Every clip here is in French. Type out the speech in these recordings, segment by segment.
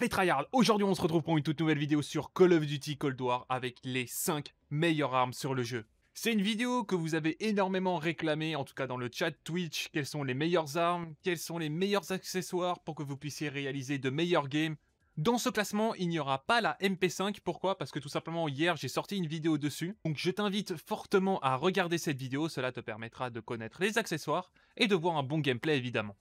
Hey Tryhard. Aujourd'hui on se retrouve pour une toute nouvelle vidéo sur Call of Duty Cold War avec les 5 meilleures armes sur le jeu. C'est une vidéo que vous avez énormément réclamée, en tout cas dans le chat Twitch, quelles sont les meilleures armes, quels sont les meilleurs accessoires pour que vous puissiez réaliser de meilleurs games. Dans ce classement, il n'y aura pas la MP5, pourquoi Parce que tout simplement hier j'ai sorti une vidéo dessus, donc je t'invite fortement à regarder cette vidéo, cela te permettra de connaître les accessoires et de voir un bon gameplay évidemment.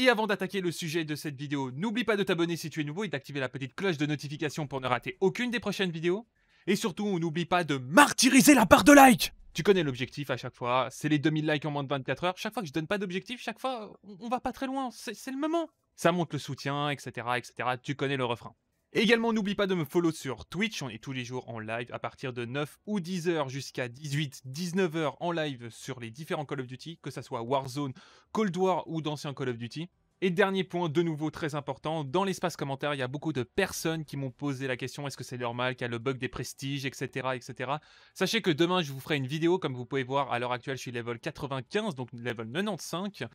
Et avant d'attaquer le sujet de cette vidéo, n'oublie pas de t'abonner si tu es nouveau et d'activer la petite cloche de notification pour ne rater aucune des prochaines vidéos. Et surtout, n'oublie pas de martyriser la part de like Tu connais l'objectif à chaque fois, c'est les 2000 likes en moins de 24 heures. Chaque fois que je donne pas d'objectif, chaque fois, on va pas très loin, c'est le moment. Ça monte le soutien, etc., etc. Tu connais le refrain. Également, n'oublie pas de me follow sur Twitch, on est tous les jours en live à partir de 9 ou 10 h jusqu'à 18, 19 h en live sur les différents Call of Duty, que ce soit Warzone, Cold War ou d'anciens Call of Duty. Et dernier point, de nouveau très important, dans l'espace commentaire, il y a beaucoup de personnes qui m'ont posé la question est-ce que c'est normal qu'il y a le bug des prestiges, etc., etc. Sachez que demain, je vous ferai une vidéo, comme vous pouvez voir, à l'heure actuelle, je suis level 95, donc level 95.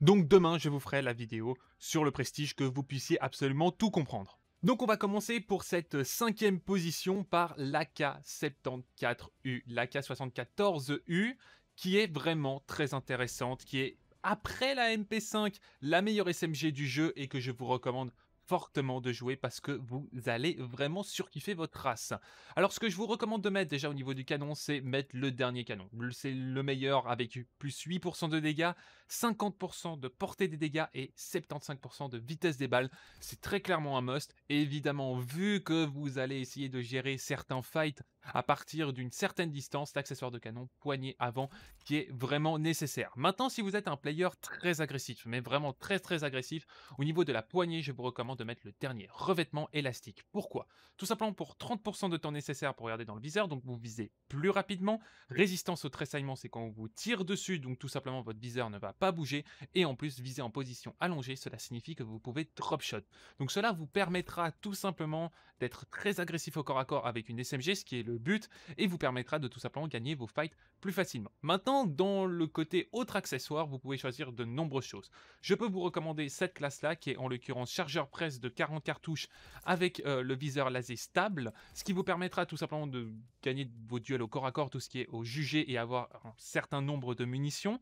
Donc demain, je vous ferai la vidéo sur le prestige que vous puissiez absolument tout comprendre. Donc on va commencer pour cette cinquième position par k 74 u k 74 u qui est vraiment très intéressante, qui est après la MP5 la meilleure SMG du jeu et que je vous recommande fortement de jouer parce que vous allez vraiment surkiffer votre race. Alors ce que je vous recommande de mettre déjà au niveau du canon, c'est mettre le dernier canon. C'est le meilleur avec plus 8% de dégâts, 50% de portée des dégâts et 75% de vitesse des balles. C'est très clairement un must. évidemment, vu que vous allez essayer de gérer certains fights à partir d'une certaine distance, l'accessoire de canon poignée avant qui est vraiment nécessaire. Maintenant, si vous êtes un player très agressif, mais vraiment très très agressif, au niveau de la poignée, je vous recommande de mettre le dernier revêtement élastique. Pourquoi Tout simplement pour 30% de temps nécessaire pour regarder dans le viseur, donc vous visez plus rapidement. Résistance au tressaillement, c'est quand on vous tire dessus, donc tout simplement votre viseur ne va pas pas bouger et en plus viser en position allongée, cela signifie que vous pouvez drop shot. Donc cela vous permettra tout simplement d'être très agressif au corps à corps avec une SMG, ce qui est le but, et vous permettra de tout simplement gagner vos fights plus facilement. Maintenant, dans le côté autre accessoire, vous pouvez choisir de nombreuses choses. Je peux vous recommander cette classe-là, qui est en l'occurrence chargeur presse de 40 cartouches avec euh, le viseur laser stable, ce qui vous permettra tout simplement de gagner vos duels au corps à corps, tout ce qui est au jugé et avoir un certain nombre de munitions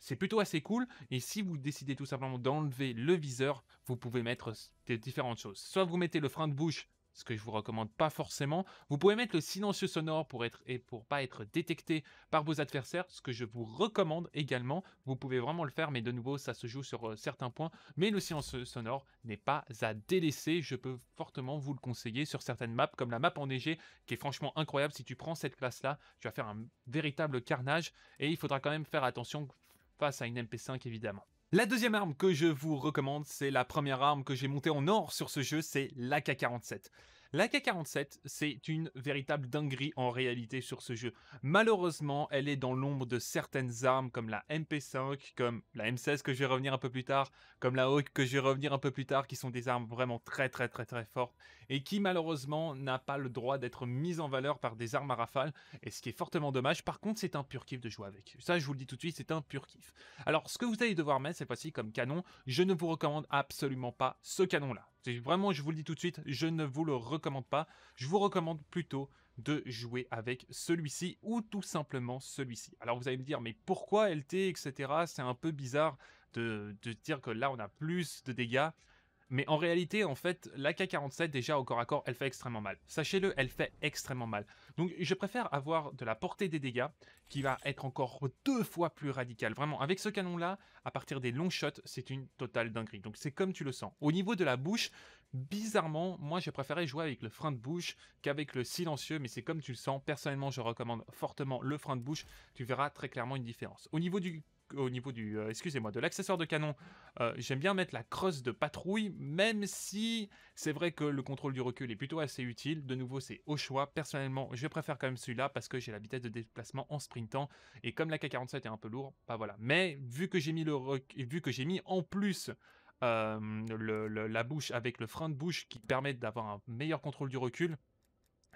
c'est plutôt assez cool. Et si vous décidez tout simplement d'enlever le viseur, vous pouvez mettre des différentes choses. Soit vous mettez le frein de bouche, ce que je vous recommande pas forcément. Vous pouvez mettre le silencieux sonore pour être et pour pas être détecté par vos adversaires, ce que je vous recommande également. Vous pouvez vraiment le faire, mais de nouveau, ça se joue sur euh, certains points. Mais le silencieux sonore n'est pas à délaisser. Je peux fortement vous le conseiller sur certaines maps, comme la map enneigée, qui est franchement incroyable. Si tu prends cette classe-là, tu vas faire un véritable carnage. Et il faudra quand même faire attention face à une MP5 évidemment. La deuxième arme que je vous recommande, c'est la première arme que j'ai montée en or sur ce jeu, c'est l'AK-47. La K47, c'est une véritable dinguerie en réalité sur ce jeu. Malheureusement, elle est dans l'ombre de certaines armes comme la MP5, comme la M16 que je vais revenir un peu plus tard, comme la Hawk que je vais revenir un peu plus tard, qui sont des armes vraiment très très très très fortes et qui malheureusement n'a pas le droit d'être mise en valeur par des armes à rafale, et ce qui est fortement dommage. Par contre, c'est un pur kiff de jouer avec. Ça, je vous le dis tout de suite, c'est un pur kiff. Alors, ce que vous allez devoir mettre cette fois-ci comme canon, je ne vous recommande absolument pas ce canon-là. Vraiment, je vous le dis tout de suite, je ne vous le recommande pas. Je vous recommande plutôt de jouer avec celui-ci ou tout simplement celui-ci. Alors vous allez me dire, mais pourquoi LT, etc. C'est un peu bizarre de, de, dire que là on a plus de dégâts mais en réalité, en fait, la k 47 déjà au corps à corps, elle fait extrêmement mal. Sachez-le, elle fait extrêmement mal. Donc, je préfère avoir de la portée des dégâts, qui va être encore deux fois plus radicale. Vraiment, avec ce canon-là, à partir des longs shots, c'est une totale dinguerie. Donc, c'est comme tu le sens. Au niveau de la bouche, bizarrement, moi, j'ai préféré jouer avec le frein de bouche qu'avec le silencieux, mais c'est comme tu le sens. Personnellement, je recommande fortement le frein de bouche. Tu verras très clairement une différence. Au niveau du au niveau du, euh, excusez-moi, de l'accessoire de canon, euh, j'aime bien mettre la creuse de patrouille, même si c'est vrai que le contrôle du recul est plutôt assez utile. De nouveau, c'est au choix. Personnellement, je préfère quand même celui-là parce que j'ai la vitesse de déplacement en sprintant et comme la K47 est un peu lourd, bah voilà. Mais vu que j'ai mis le, vu que j'ai mis en plus euh, la bouche avec le frein de bouche qui permet d'avoir un meilleur contrôle du recul,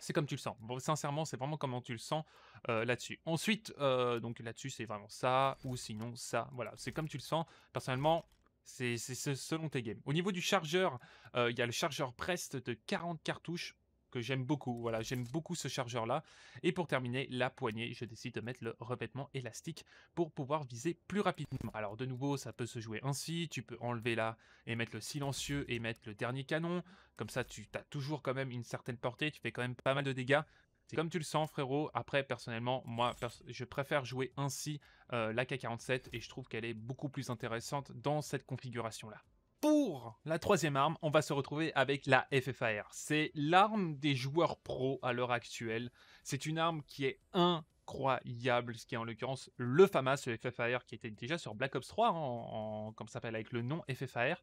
c'est comme tu le sens. Bon, sincèrement, c'est vraiment comment tu le sens euh, là-dessus. Ensuite, euh, donc là-dessus, c'est vraiment ça ou sinon ça. Voilà, c'est comme tu le sens. Personnellement, c'est selon tes games. Au niveau du chargeur, euh, il y a le chargeur Prest de 40 cartouches j'aime beaucoup. Voilà, j'aime beaucoup ce chargeur-là. Et pour terminer, la poignée, je décide de mettre le revêtement élastique pour pouvoir viser plus rapidement. Alors de nouveau, ça peut se jouer ainsi. Tu peux enlever là et mettre le silencieux et mettre le dernier canon. Comme ça, tu as toujours quand même une certaine portée. Tu fais quand même pas mal de dégâts. C'est comme tu le sens, frérot. Après, personnellement, moi, je préfère jouer ainsi euh, la K47 et je trouve qu'elle est beaucoup plus intéressante dans cette configuration-là. Pour la troisième arme, on va se retrouver avec la FFAR. C'est l'arme des joueurs pro à l'heure actuelle. C'est une arme qui est incroyable, ce qui est en l'occurrence le FAMAS, le FFAR, qui était déjà sur Black Ops 3, hein, comme ça s'appelle avec le nom FFAR,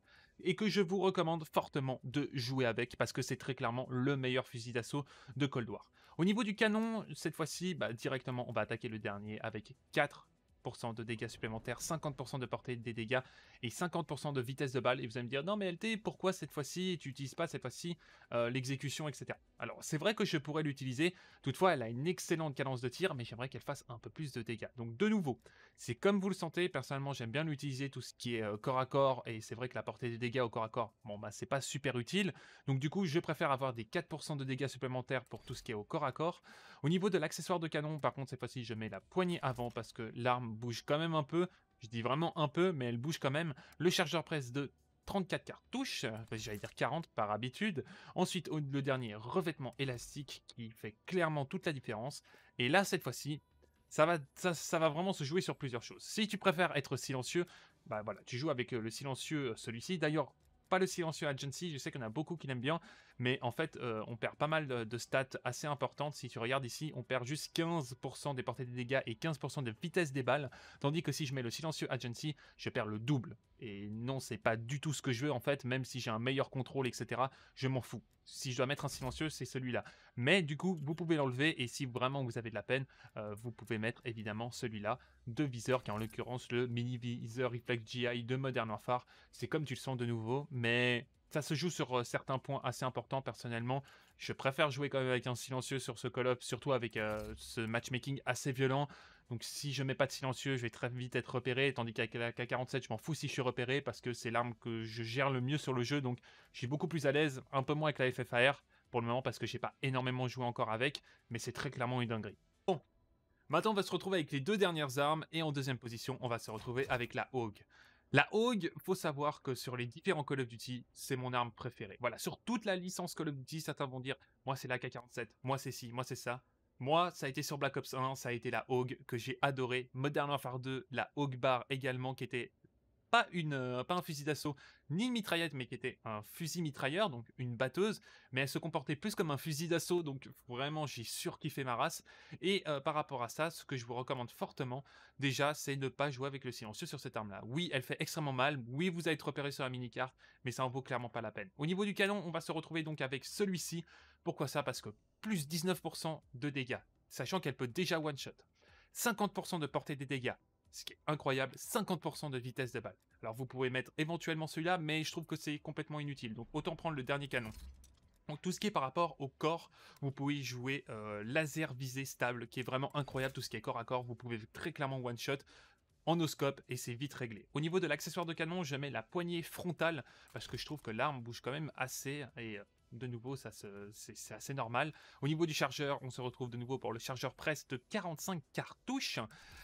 et que je vous recommande fortement de jouer avec, parce que c'est très clairement le meilleur fusil d'assaut de Cold War. Au niveau du canon, cette fois-ci, bah, directement, on va attaquer le dernier avec 4 de dégâts supplémentaires, 50% de portée des dégâts et 50% de vitesse de balle. Et vous allez me dire, non mais LT, pourquoi cette fois-ci tu n'utilises pas cette fois-ci euh, l'exécution, etc. Alors c'est vrai que je pourrais l'utiliser, toutefois elle a une excellente cadence de tir, mais j'aimerais qu'elle fasse un peu plus de dégâts. Donc de nouveau, c'est comme vous le sentez, personnellement j'aime bien l'utiliser tout ce qui est euh, corps à corps, et c'est vrai que la portée des dégâts au corps à corps, bon bah c'est pas super utile. Donc du coup je préfère avoir des 4% de dégâts supplémentaires pour tout ce qui est au corps à corps. Au niveau de l'accessoire de canon, par contre cette fois-ci je mets la poignée avant parce que l'arme bouge quand même un peu. Je dis vraiment un peu, mais elle bouge quand même. Le chargeur presse de 34 cartouches, euh, j'allais dire 40 par habitude. Ensuite, le dernier revêtement élastique qui fait clairement toute la différence. Et là, cette fois-ci, ça va, va vraiment se jouer sur plusieurs choses. Si tu préfères être silencieux, bah voilà, tu joues avec euh, le silencieux euh, celui-ci. D'ailleurs, pas le silencieux agency, je sais qu'on a beaucoup qui l'aiment bien. Mais en fait, euh, on perd pas mal de, stats assez importantes. Si tu regardes ici, on perd juste 15% des portées des dégâts et 15% de vitesse des balles. Tandis que si je mets le silencieux agency, je perds le double. Et non, c'est pas du tout ce que je veux en fait, même si j'ai un meilleur contrôle, etc. Je m'en fous. Si je dois mettre un silencieux, c'est celui-là. Mais du coup, vous pouvez l'enlever et si vraiment vous avez de la peine, euh, vous pouvez mettre évidemment celui-là de viseur, qui est en l'occurrence le mini viseur Reflex GI de Modern Warfare. C'est comme tu le sens de nouveau, mais ça se joue sur euh, certains points assez importants. Personnellement, je préfère jouer quand même avec un silencieux sur ce call-up, surtout avec euh, ce matchmaking assez violent. Donc si je mets pas de silencieux, je vais très vite être repéré, tandis qu'avec la K47, je m'en fous si je suis repéré, parce que c'est l'arme que je gère le mieux sur le jeu, donc je suis beaucoup plus à l'aise, un peu moins avec la FFAR, pour le moment, parce que je n'ai pas énormément joué encore avec, mais c'est très clairement une dinguerie. Bon, maintenant on va se retrouver avec les deux dernières armes, et en deuxième position, on va se retrouver avec la Hogue. La Hogue, faut savoir que sur les différents Call of Duty, c'est mon arme préférée. Voilà, sur toute la licence Call of Duty, certains vont dire moi c'est la K47, moi c'est ci, moi c'est ça. Moi, ça a été sur Black Ops 1, ça a été la Hogue que j'ai adoré. Modern Warfare 2, la Hogue Bar également qui était pas, une, euh, pas un fusil d'assaut, ni une mitraillette, mais qui était un fusil mitrailleur, donc une batteuse, mais elle se comportait plus comme un fusil d'assaut, donc vraiment j'ai surkiffé ma race. Et euh, par rapport à ça, ce que je vous recommande fortement, déjà, c'est ne pas jouer avec le silencieux sur cette arme-là. Oui, elle fait extrêmement mal, oui, vous allez être repéré sur la mini-carte, mais ça en vaut clairement pas la peine. Au niveau du canon, on va se retrouver donc avec celui-ci. Pourquoi ça Parce que plus 19% de dégâts, sachant qu'elle peut déjà one-shot. 50% de portée des dégâts, ce qui est incroyable, 50% de vitesse de balle. Alors vous pouvez mettre éventuellement celui-là, mais je trouve que c'est complètement inutile, donc autant prendre le dernier canon. Donc tout ce qui est par rapport au corps, vous pouvez jouer euh, laser visé stable, qui est vraiment incroyable, tout ce qui est corps à corps, vous pouvez très clairement one-shot en oscope et c'est vite réglé. Au niveau de l'accessoire de canon, je mets la poignée frontale parce que je trouve que l'arme bouge quand même assez et euh, de nouveau, ça c'est assez normal. Au niveau du chargeur, on se retrouve de nouveau pour le chargeur presse de 45 cartouches.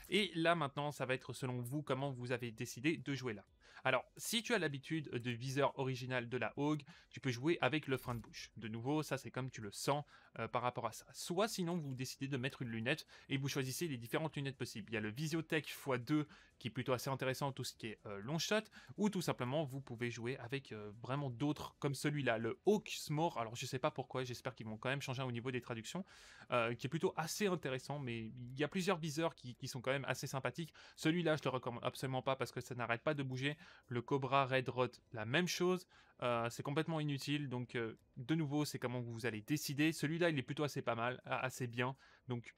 Et là maintenant, ça va être selon vous comment vous avez décidé de jouer là. Alors, si tu as l'habitude de viseur original de la Hogue, tu peux jouer avec le frein de bouche. De nouveau, ça c'est comme tu le sens euh, par rapport à ça. Soit sinon, vous décidez de mettre une lunette et vous choisissez les différentes lunettes possibles. Il y a le Visiotech x2 qui est plutôt assez intéressant, tout ce qui est euh, long shot, ou tout simplement vous pouvez jouer avec euh, vraiment d'autres comme celui-là, le Hawksmore. Alors je sais pas pourquoi, j'espère qu'ils vont quand même changer au niveau des traductions, euh, qui est plutôt assez intéressant, mais il y a plusieurs viseurs qui, sont quand même assez sympathiques. Celui-là, je le recommande absolument pas parce que ça n'arrête pas de bouger. Le Cobra Red Rot, la même chose, c'est complètement inutile, donc de nouveau, c'est comment vous allez décider. Celui-là, il est plutôt assez pas mal, assez bien, donc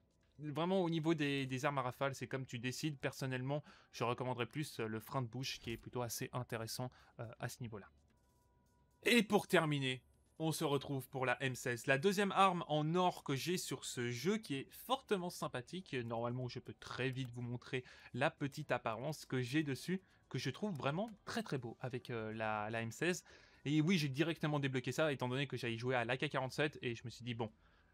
vraiment au niveau des, armes à rafale, c'est comme tu décides. Personnellement, je recommanderais plus euh, le frein de bouche qui est plutôt assez intéressant euh, à ce niveau-là. Et pour terminer, on se retrouve pour la M16, la deuxième arme en or que j'ai sur ce jeu qui est fortement sympathique. Normalement, je peux très vite vous montrer la petite apparence que j'ai dessus, que je trouve vraiment très très beau avec euh, la, la M16. Et oui, j'ai directement débloqué ça, étant donné que j'allais jouer à l'AK-47, et je me suis dit, bon,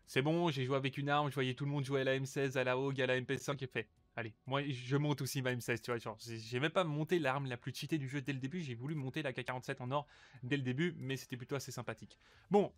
c'est bon, j'ai joué avec une arme, je voyais tout le monde jouer à la M16, à la Hogue, à la MP5, et fait, allez, moi je monte aussi ma M16, tu vois, genre, j'ai même pas monté l'arme la plus cheatée du jeu dès le début, j'ai voulu monter la K47 en or dès le début, mais c'était plutôt assez sympathique. Bon,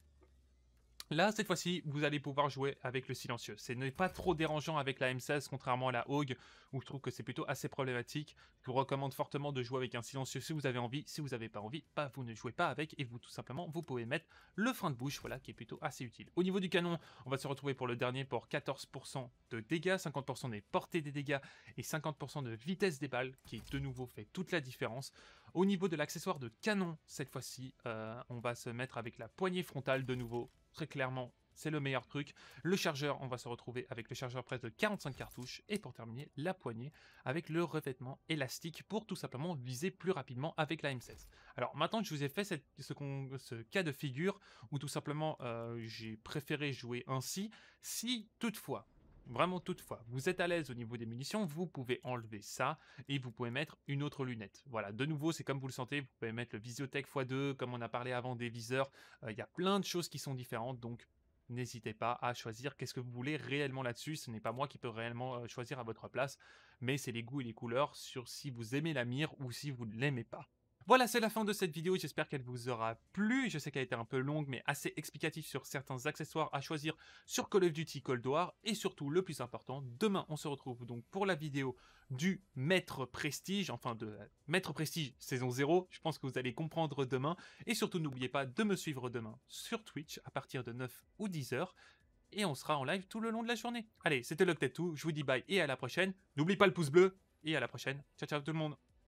Là, cette fois-ci, vous allez pouvoir jouer avec le silencieux. Ce n'est pas trop dérangeant avec la M16, contrairement à la Hogue, où je trouve que c'est plutôt assez problématique. Je vous recommande fortement de jouer avec un silencieux si vous avez envie. Si vous n'avez pas envie, bah, vous ne jouez pas avec et vous, tout simplement, vous pouvez mettre le frein de bouche, voilà, qui est plutôt assez utile. Au niveau du canon, on va se retrouver pour le dernier pour 14% de dégâts, 50% des portées des dégâts et 50% de vitesse des balles, qui de nouveau fait toute la différence. Au niveau de l'accessoire de canon, cette fois-ci, euh, on va se mettre avec la poignée frontale de nouveau Très clairement, c'est le meilleur truc. Le chargeur, on va se retrouver avec le chargeur presque de 45 cartouches. Et pour terminer, la poignée avec le revêtement élastique pour tout simplement viser plus rapidement avec la M16. Alors maintenant que je vous ai fait ce, cas de figure où tout simplement euh, j'ai préféré jouer ainsi, si toutefois Vraiment toutefois, vous êtes à l'aise au niveau des munitions, vous pouvez enlever ça et vous pouvez mettre une autre lunette. Voilà, de nouveau, c'est comme vous le sentez, vous pouvez mettre le Visiotech x2, comme on a parlé avant des viseurs. Euh, il y a plein de choses qui sont différentes, donc n'hésitez pas à choisir qu'est-ce que vous voulez réellement là-dessus. Ce n'est pas moi qui peux réellement euh, choisir à votre place, mais c'est les goûts et les couleurs sur si vous aimez la mire ou si vous ne l'aimez pas. Voilà, c'est la fin de cette vidéo, j'espère qu'elle vous aura plu. Je sais qu'elle a été un peu longue, mais assez explicative sur certains accessoires à choisir sur Call of Duty Cold War. Et surtout, le plus important, demain, on se retrouve donc pour la vidéo du Maître Prestige, enfin de Maître Prestige saison 0. Je pense que vous allez comprendre demain. Et surtout, n'oubliez pas de me suivre demain sur Twitch à partir de 9 ou 10 heures et on sera en live tout le long de la journée. Allez, c'était Loctet Tout, je vous dis bye et à la prochaine. N'oublie pas le pouce bleu et à la prochaine. Ciao ciao tout le monde.